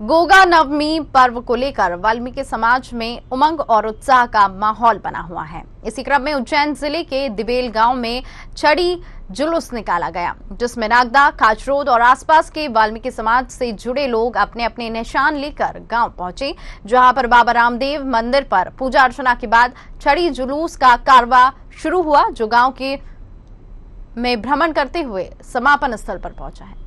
गोगा नवमी पर्व को लेकर वाल्मीकि समाज में उमंग और उत्साह का माहौल बना हुआ है इसी क्रम में उज्जैन जिले के दिबेल गांव में छड़ी जुलूस निकाला गया जिसमें नागदा खाचरोद और आसपास के वाल्मीकि समाज से जुड़े लोग अपने अपने निशान लेकर गांव पहुंचे जहां पर बाबा रामदेव मंदिर पर पूजा अर्चना के बाद छड़ी जुलूस का कारवा शुरू हुआ जो गाँव के में भ्रमण करते हुए समापन स्थल पर पहुंचा है